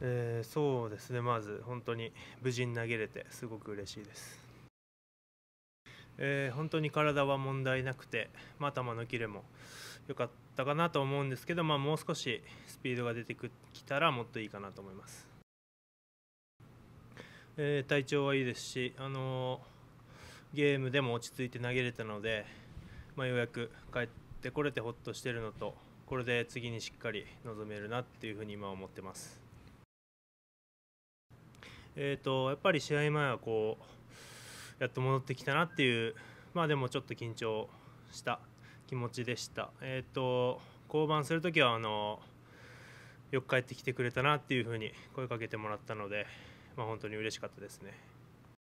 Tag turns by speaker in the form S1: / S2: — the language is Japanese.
S1: えー、そうですね、まず本当に無事に投げれてすごく嬉しいです。えー、本当に体は問題なくて、まあ、球のキレも良かったかなと思うんですけど、まあ、もう少しスピードが出てきたらもっといいかなと思います。えー、体調はいいですし、あのゲームでも落ち着いて投げれたので、まあ、ようやく帰ってこれてほっとしてるのとこれで次にしっかり臨めるなっていうふうに今思ってます。えーと、やっぱり試合前はこうやっと戻ってきたなっていう、まあ、でもちょっと緊張した気持ちでした。えーと、と降板するときはあのよく帰ってきてくれたなっていうふうに声かけてもらったので、まあ、本当に嬉しかったですね。